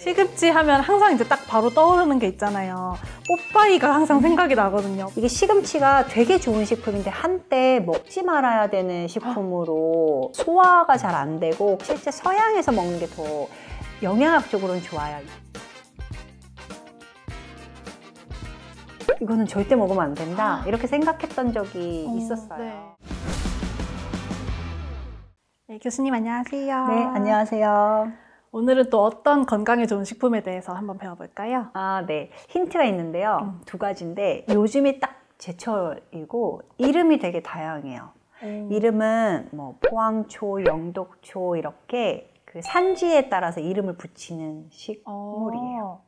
시금치 하면 항상 이제 딱 바로 떠오르는 게 있잖아요. 뽀빠이가 항상 음. 생각이 나거든요. 이게 시금치가 되게 좋은 식품인데 한때 먹지 말아야 되는 식품으로 소화가 잘 안 되고 실제 서양에서 먹는 게 더 영양학적으로는 좋아요. 이거는 절대 먹으면 안 된다 아. 이렇게 생각했던 적이 어, 네. 있었어요. 네. 네, 교수님 안녕하세요. 네, 안녕하세요. 오늘은 또 어떤 건강에 좋은 식품에 대해서 한번 배워볼까요? 아, 네. 힌트가 있는데요. 음. 두 가지인데 요즘이 딱 제철이고 이름이 되게 다양해요. 음. 이름은 뭐 포항초, 영덕초 이렇게 그 산지에 따라서 이름을 붙이는 식물이에요. 어.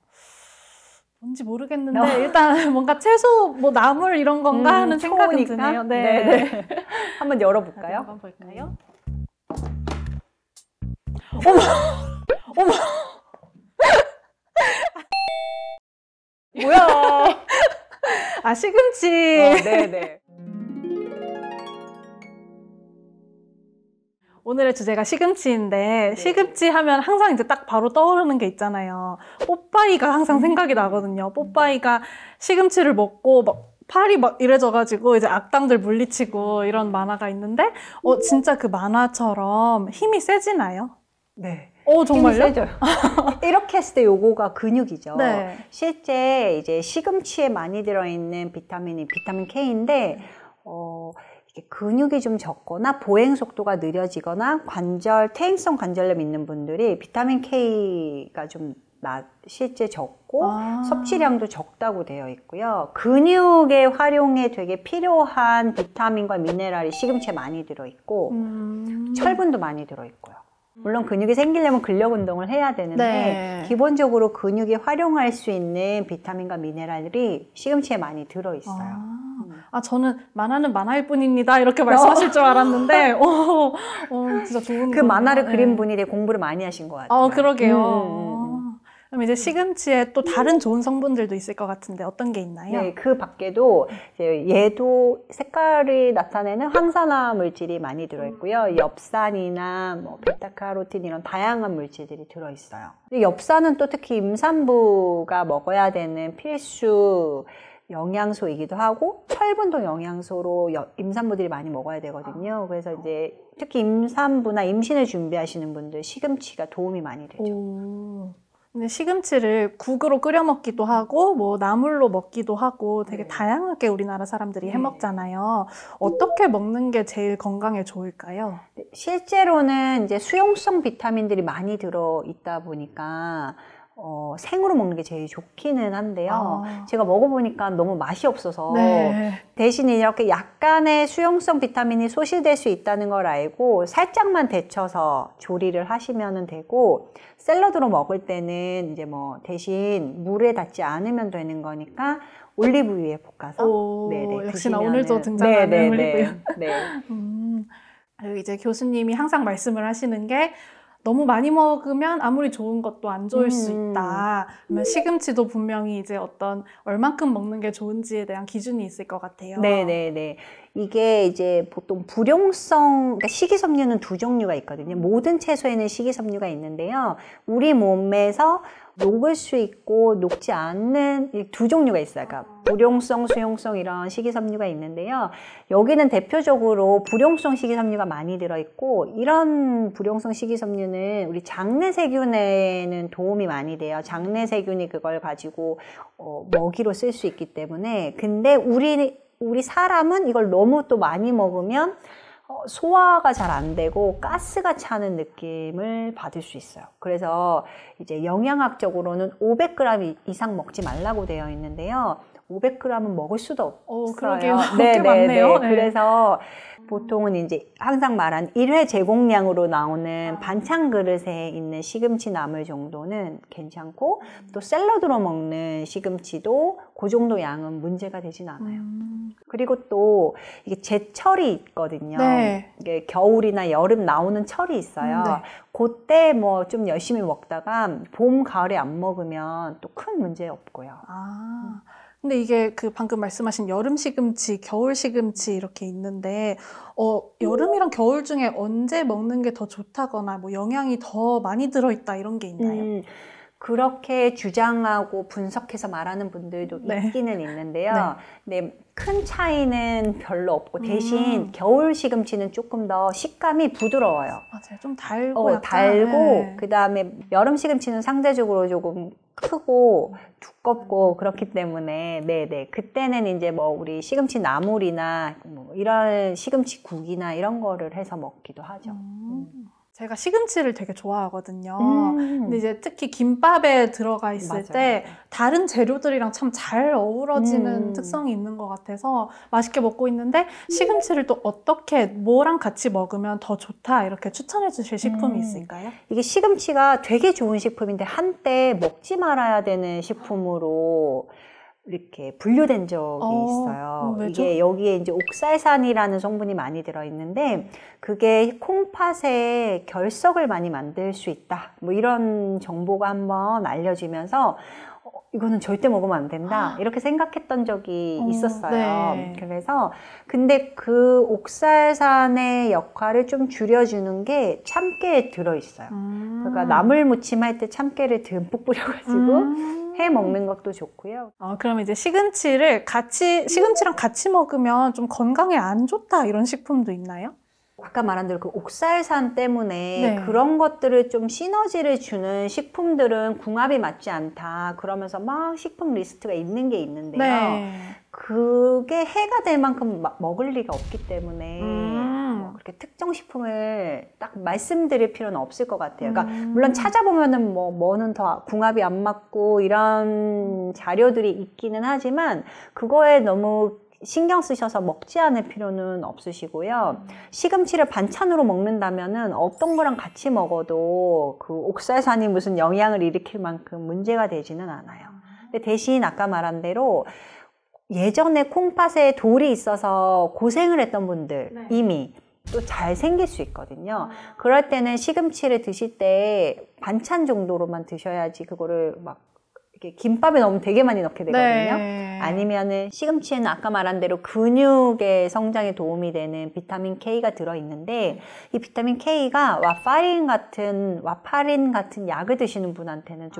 뭔지 모르겠는데 어. 일단 뭔가 채소 뭐 나물 이런 건가 음, 하는 생각이 드네요. 네. 네. 한번 열어볼까요? 네, 한번 볼까요? 네. 어머. 어머. 뭐야? 아 시금치. 어, 네네. 네. 오늘의 주제가 시금치인데 네. 시금치 하면 항상 이제 딱 바로 떠오르는 게 있잖아요. 뽀빠이가 항상 음. 생각이 나거든요. 뽀빠이가 시금치를 먹고 막 팔이 막 이래져가지고 이제 악당들 물리치고 이런 만화가 있는데 어 진짜 그 만화처럼 힘이 세지나요? 네. 오, 어, 정말요? 힘이 세져요. 이렇게 했을 때 요거가 근육이죠. 네. 실제 이제 시금치에 많이 들어있는 비타민이 비타민 K인데, 어, 근육이 좀 적거나 보행 속도가 느려지거나 관절, 퇴행성 관절염 있는 분들이 비타민 K가 좀 나, 실제 적고 아. 섭취량도 적다고 되어 있고요. 근육의 활용에 되게 필요한 비타민과 미네랄이 시금치에 많이 들어있고, 음. 철분도 많이 들어있고요. 물론 근육이 생기려면 근력 운동을 해야 되는데 네. 기본적으로 근육이 활용할 수 있는 비타민과 미네랄들이 시금치에 많이 들어 있어요. 아, 아 저는 만화는 만화일 뿐입니다 이렇게 말씀하실 줄 알았는데, 어, 어, 진짜 좋은. 그 만화를 네. 그린 분이 되게 공부를 많이 하신 것 어, 같아요. 어 그러게요. 음. 음. 그럼 이제 시금치에 또 다른 좋은 성분들도 있을 것 같은데 어떤 게 있나요? 네, 그 밖에도 이제 얘도 색깔이 나타내는 항산화 물질이 많이 들어있고요. 음. 엽산이나 뭐 베타카로틴 이런 다양한 물질들이 들어있어요. 엽산은 또 특히 임산부가 먹어야 되는 필수 영양소이기도 하고 철분도 영양소로 임산부들이 많이 먹어야 되거든요. 아, 그래서 이제 특히 임산부나 임신을 준비하시는 분들 시금치가 도움이 많이 되죠. 오. 근데 시금치를 국으로 끓여 먹기도 하고 뭐 나물로 먹기도 하고 되게 네. 다양하게 우리나라 사람들이 해 네. 먹잖아요. 네. 어떻게 먹는 게 제일 건강에 좋을까요? 네, 실제로는 이제 수용성 비타민들이 많이 들어 있다 보니까 어, 생으로 먹는 게 제일 좋기는 한데요. 아. 제가 먹어보니까 너무 맛이 없어서 네. 대신 에 이렇게 약간의 수용성 비타민이 소실될 수 있다는 걸 알고 살짝만 데쳐서 조리를 하시면 되고 샐러드로 먹을 때는 이제 뭐 대신 물에 닿지 않으면 되는 거니까 올리브유에 볶아서 오, 네네, 역시나 오늘도 등장하는 네네, 올리브유. 네. 음, 이제 교수님이 항상 말씀을 하시는 게 너무 많이 먹으면 아무리 좋은 것도 안 좋을 음. 수 있다. 그러면 음. 시금치도 분명히 이제 어떤 얼만큼 먹는 게 좋은지에 대한 기준이 있을 것 같아요. 네네네. 이게 이제 보통 불용성, 그러니까 식이섬유는 두 종류가 있거든요. 모든 채소에는 식이섬유가 있는데요. 우리 몸에서 녹을 수 있고 녹지 않는 두 종류가 있어요. 그러니까 불용성, 수용성 이런 식이섬유가 있는데요. 여기는 대표적으로 불용성 식이섬유가 많이 들어있고 이런 불용성 식이섬유는 우리 장내 세균에는 도움이 많이 돼요. 장내 세균이 그걸 가지고 어, 먹이로 쓸 수 있기 때문에 근데 우리 우리 사람은 이걸 너무 또 많이 먹으면 소화가 잘 안 되고 가스가 차는 느낌을 받을 수 있어요. 그래서 이제 영양학적으로는 500g 이상 먹지 말라고 되어 있는데요. 500g은 먹을 수도 없어요. 어, 그러게요. 네, 네, 네. 그래서 보통은 이제 항상 말한 1회 제공량으로 나오는 아. 반찬 그릇에 있는 시금치 나물 정도는 괜찮고 또 샐러드로 먹는 시금치도 그 정도 양은 문제가 되진 않아요. 음. 그리고 또 이게 제철이 있거든요. 네. 이게 겨울이나 여름 나오는 철이 있어요. 음, 네. 그때 뭐 좀 열심히 먹다가 봄, 가을에 안 먹으면 또 큰 문제 없고요. 아. 근데 이게 그 방금 말씀하신 여름 시금치, 겨울 시금치 이렇게 있는데 어 여름이랑 겨울 중에 언제 먹는 게 더 좋다거나 뭐 영양이 더 많이 들어 있다 이런 게 있나요? 음. 그렇게 주장하고 분석해서 말하는 분들도 네. 있기는 있는데요. 네. 네. 큰 차이는 별로 없고 음. 대신 음. 겨울 시금치는 조금 더 식감이 부드러워요. 맞아요. 좀 달고 어, 약간. 달고 네. 그다음에 여름 시금치는 상대적으로 조금 크고 두껍고 음. 그렇기 때문에 네네 그때는 이제 뭐 우리 시금치 나물이나 뭐 이런 시금치 국이나 이런 거를 해서 먹기도 하죠. 음. 음. 제가 시금치를 되게 좋아하거든요. 음. 근데 이제 특히 김밥에 들어가 있을 맞아요. 때 다른 재료들이랑 참 잘 어우러지는 음. 특성이 있는 것 같아서 맛있게 먹고 있는데 시금치를 또 어떻게 뭐랑 같이 먹으면 더 좋다 이렇게 추천해 주실 식품이 음. 있을까요? 음. 이게 시금치가 되게 좋은 식품인데 한때 먹지 말아야 되는 식품으로 이렇게 분류된 적이 어, 있어요. 어, 왜죠? 이게 여기에 이제 옥살산이라는 성분이 많이 들어있는데 그게 콩팥의 결석을 많이 만들 수 있다. 뭐 이런 정보가 한번 알려지면서 이거는 절대 먹으면 안 된다 아. 이렇게 생각했던 적이 어, 있었어요. 네. 그래서 근데 그 옥살산의 역할을 좀 줄여주는 게 참깨에 들어 있어요. 음. 그러니까 나물 무침 할때 참깨를 듬뿍 뿌려가지고 음. 해 먹는 것도 좋고요. 아, 그럼 이제 시금치를 같이 시금치랑 같이 먹으면 좀 건강에 안 좋다 이런 식품도 있나요? 아까 말한 대로 그 옥살산 때문에 네. 그런 것들을 좀 시너지를 주는 식품들은 궁합이 맞지 않다. 그러면서 막 식품 리스트가 있는 게 있는데요. 네. 그게 해가 될 만큼 먹을 리가 없기 때문에 음. 뭐 그렇게 특정 식품을 딱 말씀드릴 필요는 없을 것 같아요. 그러니까 음. 물론 찾아보면은 뭐 뭐는 더 궁합이 안 맞고 이런 자료들이 있기는 하지만 그거에 너무 신경 쓰셔서 먹지 않을 필요는 없으시고요. 시금치를 반찬으로 먹는다면 어떤 거랑 같이 먹어도 그 옥살산이 무슨 영향을 일으킬 만큼 문제가 되지는 않아요. 근데 대신 아까 말한 대로 예전에 콩팥에 돌이 있어서 고생을 했던 분들 네. 이미 또 잘 생길 수 있거든요. 아. 그럴 때는 시금치를 드실 때 반찬 정도로만 드셔야지 그거를 막 이렇게 김밥에 너무 되게 많이 넣게 되거든요. 네. 아니면은 시금치에는 아까 말한 대로 근육의 성장에 도움이 되는 비타민 K가 들어 있는데 이 비타민 K가 와파린 같은 와파린 같은 약을 드시는 분한테는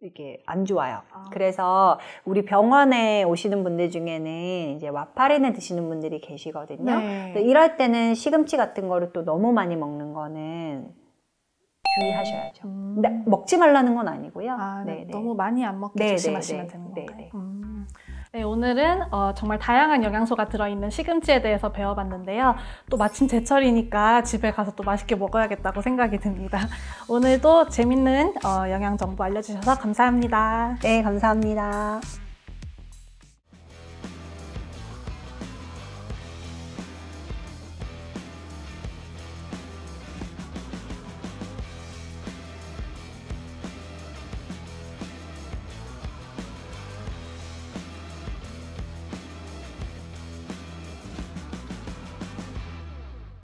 좀이게안 좋아요. 아. 그래서 우리 병원에 오시는 분들 중에는 이제 와파린을 드시는 분들이 계시거든요. 네. 이럴 때는 시금치 같은 거를 또 너무 많이 먹는 거는 주의하셔야죠. 음. 근데 먹지 말라는 건 아니고요. 아, 네, 너무 많이 안 먹게 네네, 조심하시면 되는 건가요? 음. 네 오늘은 어, 정말 다양한 영양소가 들어있는 시금치에 대해서 배워봤는데요. 또 마침 제철이니까 집에 가서 또 맛있게 먹어야겠다고 생각이 듭니다. 오늘도 재밌는 어, 영양 정보 알려주셔서 감사합니다. 네, 감사합니다.